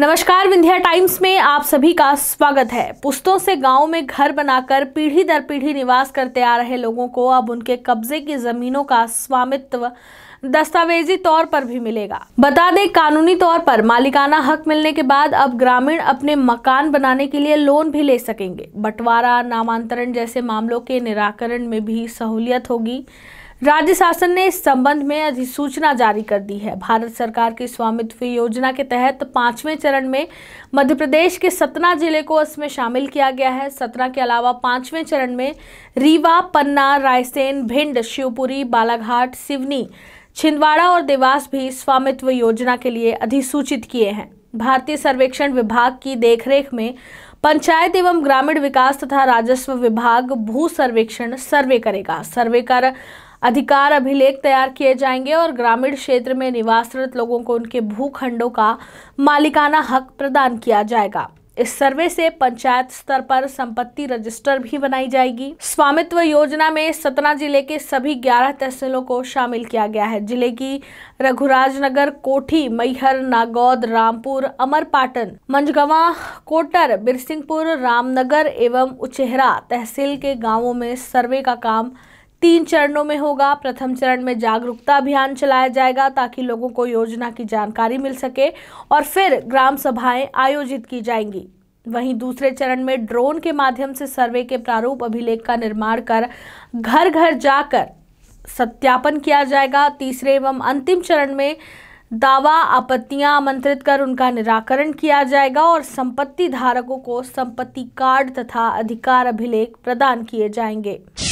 नमस्कार विंध्या टाइम्स में आप सभी का स्वागत है पुस्तों से गांव में घर बनाकर पीढ़ी दर पीढ़ी निवास करते आ रहे लोगों को अब उनके कब्जे की जमीनों का स्वामित्व दस्तावेजी तौर पर भी मिलेगा बता दें कानूनी तौर पर मालिकाना हक मिलने के बाद अब ग्रामीण अपने मकान बनाने के लिए लोन भी ले सकेंगे बंटवारा नामांतरण जैसे मामलों के निराकरण में भी सहूलियत होगी राज्य शासन ने इस संबंध में अधिसूचना जारी कर दी है भारत सरकार की स्वामित्व योजना के तहत पांचवें चरण में मध्य प्रदेश के सतना जिले को इसमें शामिल किया गया है सतना के अलावा पांचवें चरण में रीवा पन्ना रायसेन भिंड शिवपुरी बालाघाट सिवनी छिंदवाड़ा और देवास भी स्वामित्व योजना के लिए अधिसूचित किए हैं भारतीय सर्वेक्षण विभाग की देखरेख में पंचायत एवं ग्रामीण विकास तथा राजस्व विभाग भू सर्वेक्षण सर्वे करेगा सर्वे कर अधिकार अभिलेख तैयार किए जाएंगे और ग्रामीण क्षेत्र में निवासरत लोगों को उनके भूखंडों का मालिकाना हक प्रदान किया जाएगा इस सर्वे से पंचायत स्तर पर संपत्ति रजिस्टर भी बनाई जाएगी स्वामित्व योजना में सतना जिले के सभी 11 तहसीलों को शामिल किया गया है जिले की रघुराज नगर कोठी मैहर नागौद रामपुर अमरपाटन मंझगवा कोटर बिरसिंहपुर रामनगर एवं उचेहरा तहसील के गांवों में सर्वे का काम तीन चरणों में होगा प्रथम चरण में जागरूकता अभियान चलाया जाएगा ताकि लोगों को योजना की जानकारी मिल सके और फिर ग्राम सभाएं आयोजित की जाएंगी वहीं दूसरे चरण में ड्रोन के माध्यम से सर्वे के प्रारूप अभिलेख का निर्माण कर घर घर जाकर सत्यापन किया जाएगा तीसरे एवं अंतिम चरण में दावा आपत्तियां आमंत्रित कर उनका निराकरण किया जाएगा और संपत्ति धारकों को संपत्ति कार्ड तथा अधिकार अभिलेख प्रदान किए जाएंगे